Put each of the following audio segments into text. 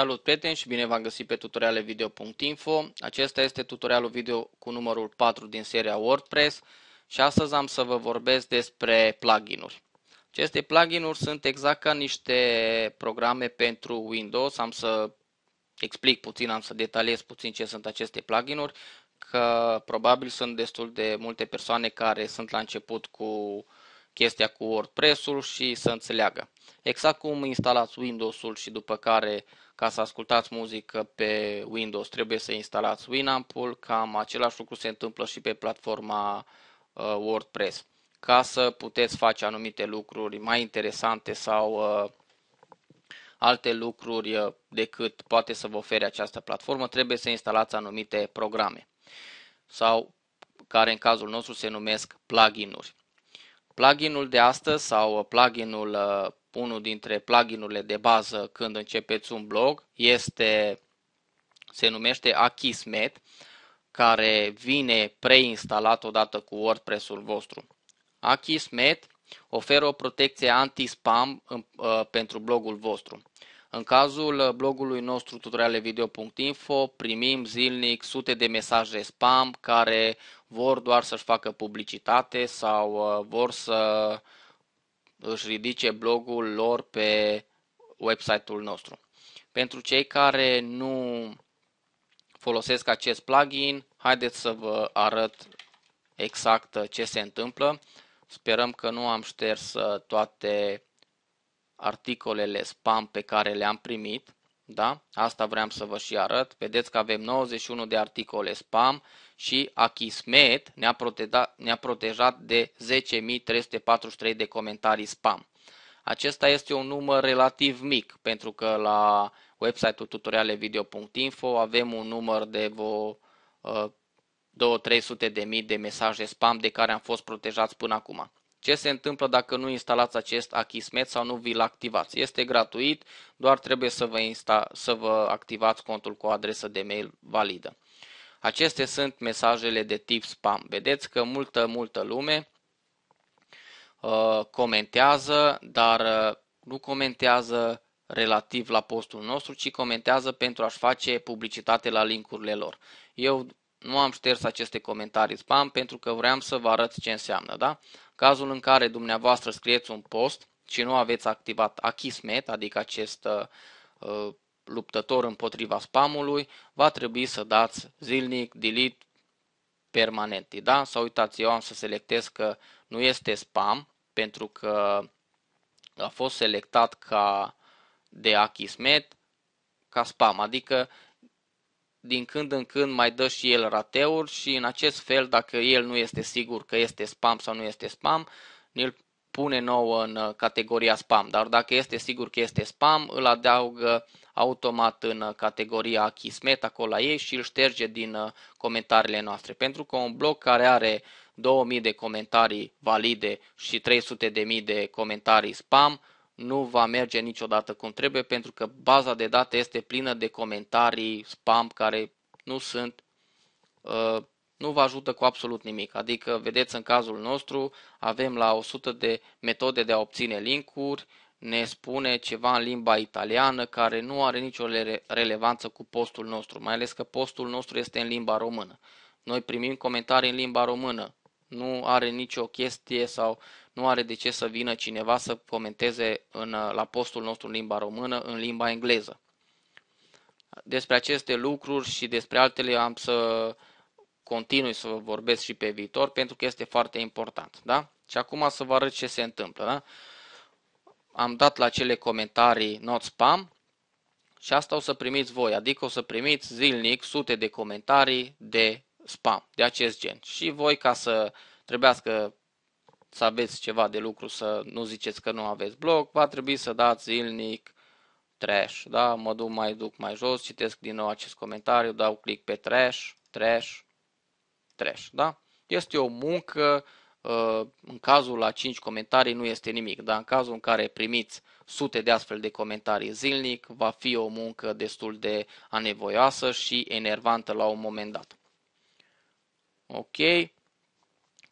Salut prieteni și bine v-am găsit pe tutorialevideo.info. Acesta este tutorialul video cu numărul 4 din seria WordPress și astăzi am să vă vorbesc despre pluginuri. Aceste pluginuri sunt exact ca niște programe pentru Windows. Am să explic puțin, am să detaliez puțin ce sunt aceste pluginuri, că probabil sunt destul de multe persoane care sunt la început cu uh, chestia cu WordPress-ul și să înțeleagă. Exact cum instalați Windows-ul și după care ca să ascultați muzică pe Windows trebuie să instalați Winamp-ul, cam același lucru se întâmplă și pe platforma uh, WordPress. Ca să puteți face anumite lucruri mai interesante sau uh, alte lucruri uh, decât poate să vă ofere această platformă, trebuie să instalați anumite programe sau care în cazul nostru se numesc plugin-uri. Pluginul de astăzi sau uh, pluginul uh, unul dintre pluginurile de bază când începeți un blog este se numește Akismet care vine preinstalat odată cu WordPress-ul vostru. Akismet oferă o protecție anti-spam uh, pentru blogul vostru. În cazul blogului nostru tutorialevideo.info primim zilnic sute de mesaje spam care vor doar să-și facă publicitate sau uh, vor să își ridice blogul lor pe website-ul nostru. Pentru cei care nu folosesc acest plugin, haideți să vă arăt exact uh, ce se întâmplă. Sperăm că nu am șters uh, toate articolele spam pe care le-am primit. Da? Asta vreau să vă și arăt. Vedeți că avem 91 de articole spam și Achismet ne-a protejat, ne protejat de 10.343 de comentarii spam. Acesta este un număr relativ mic, pentru că la website-ul tutorialevideo.info avem un număr de vo, uh, 2-300 de mii de mesaje spam de care am fost protejați până acum. Ce se întâmplă dacă nu instalați acest Achismet sau nu vi-l activați? Este gratuit, doar trebuie să vă, insta- să vă activați contul cu o adresă de mail validă. Acestea sunt mesajele de tip spam. Vedeți că multă, multă lume uh, comentează, dar uh, nu comentează relativ la postul nostru, ci comentează pentru a-și face publicitate la linkurile lor. Eu nu am șters aceste comentarii spam pentru că vreau să vă arăt ce înseamnă, da? Cazul în care dumneavoastră scrieți un post și nu aveți activat Akismet, adică acest uh, uh, luptător împotriva spamului, va trebui să dați zilnic delete permanent. Da? Sau uitați, eu am să selectez că nu este spam, pentru că a fost selectat ca de Akismet ca spam, adică din când în când mai dă și el rateuri și în acest fel, dacă el nu este sigur că este spam sau nu este spam, îl pune nou în uh, categoria spam, dar dacă este sigur că este spam, îl adaugă automat în uh, categoria Kismet, acolo la ei și îl șterge din uh, comentariile noastre. Pentru că un blog care are 2000 de comentarii valide și 300.000 de comentarii spam, nu va merge niciodată cum trebuie pentru că baza de date este plină de comentarii, spam care nu sunt, uh, nu vă ajută cu absolut nimic. Adică, vedeți, în cazul nostru avem la 100 de metode de a obține linkuri, ne spune ceva în limba italiană care nu are nicio relevanță cu postul nostru, mai ales că postul nostru este în limba română. Noi primim comentarii în limba română, nu are nicio chestie sau nu are de ce să vină cineva să comenteze în, uh, la postul nostru în limba română, în limba engleză. Despre aceste lucruri și despre altele am să continui să vă vorbesc și pe viitor, pentru că este foarte important. Da? Și acum să vă arăt ce se întâmplă. Da? Am dat la cele comentarii not spam și asta o să primiți voi, adică o să primiți zilnic sute de comentarii de spam de acest gen. Și voi ca să trebuiască să aveți ceva de lucru, să nu ziceți că nu aveți blog, va trebui să dați zilnic trash, da? Mă duc mai duc mai jos, citesc din nou acest comentariu, dau click pe trash, trash, trash, da? Este o muncă, uh, în cazul la 5 comentarii nu este nimic, dar în cazul în care primiți sute de astfel de comentarii zilnic, va fi o muncă destul de anevoioasă și enervantă la un moment dat. Ok,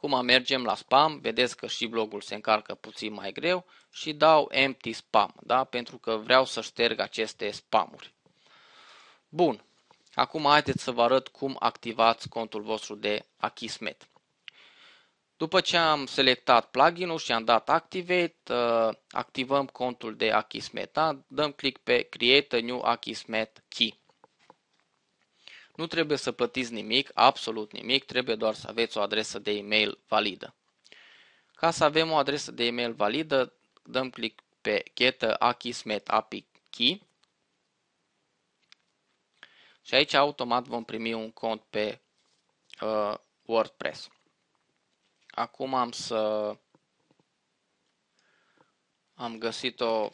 Acum mergem la spam, vedeți că și blogul se încarcă puțin mai greu și dau empty spam, da? pentru că vreau să șterg aceste spamuri. Bun, acum haideți să vă arăt cum activați contul vostru de Achismet. După ce am selectat pluginul și am dat Activate, uh, activăm contul de Achismet. Da? Dăm click pe Create a New Achismet Key. Nu trebuie să plătiți nimic, absolut nimic, trebuie doar să aveți o adresă de e-mail validă. Ca să avem o adresă de e-mail validă, dăm click pe chetă Akismet API Key și aici automat vom primi un cont pe uh, WordPress. Acum am să am găsit o,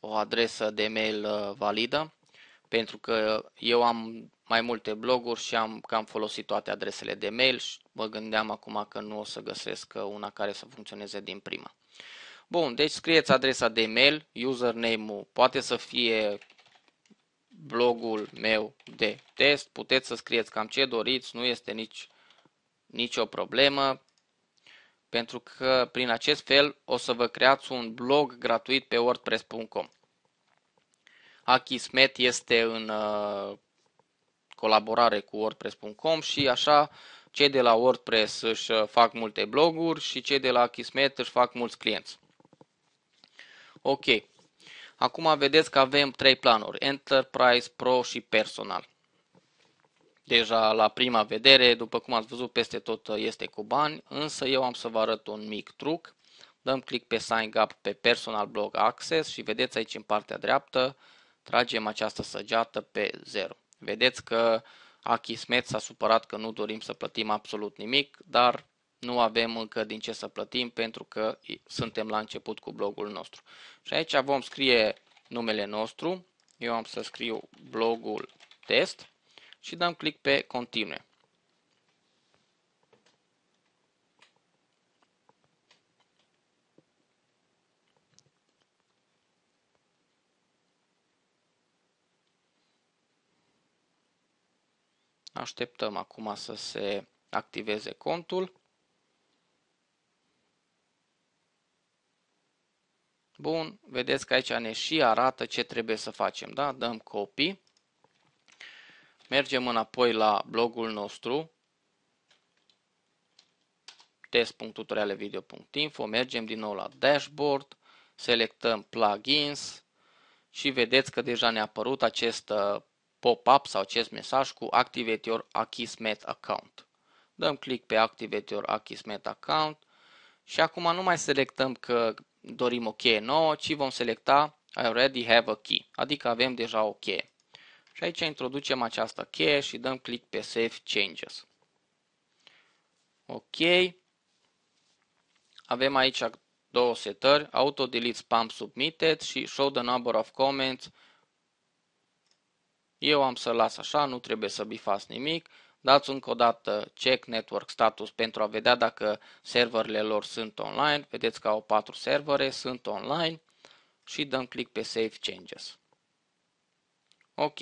o adresă de mail uh, validă pentru că eu am mai multe bloguri și am cam folosit toate adresele de mail și mă gândeam acum că nu o să găsesc una care să funcționeze din prima. Bun, deci scrieți adresa de mail, username-ul poate să fie blogul meu de test, puteți să scrieți cam ce doriți, nu este nici, nicio problemă, pentru că prin acest fel o să vă creați un blog gratuit pe wordpress.com. Aki este în uh, colaborare cu WordPress.com și așa cei de la WordPress își uh, fac multe bloguri și cei de la Akismet își fac mulți clienți. Ok. Acum vedeți că avem trei planuri. Enterprise, Pro și Personal. Deja la prima vedere, după cum ați văzut, peste tot uh, este cu bani, însă eu am să vă arăt un mic truc. Dăm click pe Sign Up pe Personal Blog Access și vedeți aici în partea dreaptă Tragem această săgeată pe 0. Vedeți că Achismet s-a supărat că nu dorim să plătim absolut nimic, dar nu avem încă din ce să plătim pentru că suntem la început cu blogul nostru. Și aici vom scrie numele nostru. Eu am să scriu blogul test și dăm click pe continue. Așteptăm acum să se activeze contul. Bun, vedeți că aici ne și arată ce trebuie să facem, da? Dăm copy. Mergem înapoi la blogul nostru test.tutorialevideo.info, mergem din nou la dashboard, selectăm plugins și vedeți că deja ne-a apărut acest uh, pop-up sau acest mesaj cu Activate your Akismet account. Dăm click pe Activate your Akismet account și acum nu mai selectăm că dorim o cheie nouă, ci vom selecta I already have a key, adică avem deja o cheie. Și aici introducem această cheie și dăm click pe Save Changes. OK. Avem aici două setări, Auto Delete Spam Submitted și Show the number of comments eu am să las așa, nu trebuie să bifați nimic. Dați încă o dată check network status pentru a vedea dacă serverele lor sunt online. Vedeți că au 4 servere, sunt online și dăm click pe save changes. Ok.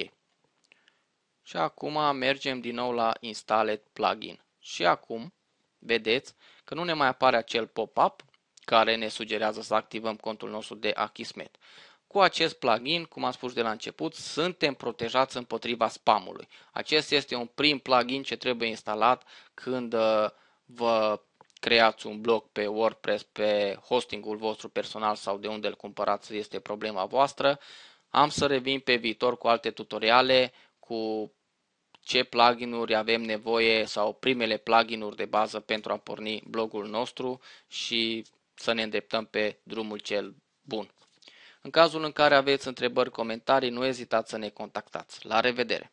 Și acum mergem din nou la Installed Plugin. Și acum vedeți că nu ne mai apare acel pop-up care ne sugerează să activăm contul nostru de Achismet. Cu acest plugin, cum am spus de la început, suntem protejați împotriva spamului. Acest este un prim plugin ce trebuie instalat când uh, vă creați un blog pe WordPress, pe hostingul vostru personal sau de unde îl cumpărați, este problema voastră. Am să revin pe viitor cu alte tutoriale, cu ce pluginuri avem nevoie sau primele pluginuri de bază pentru a porni blogul nostru și să ne îndreptăm pe drumul cel bun. În cazul în care aveți întrebări, comentarii, nu ezitați să ne contactați. La revedere!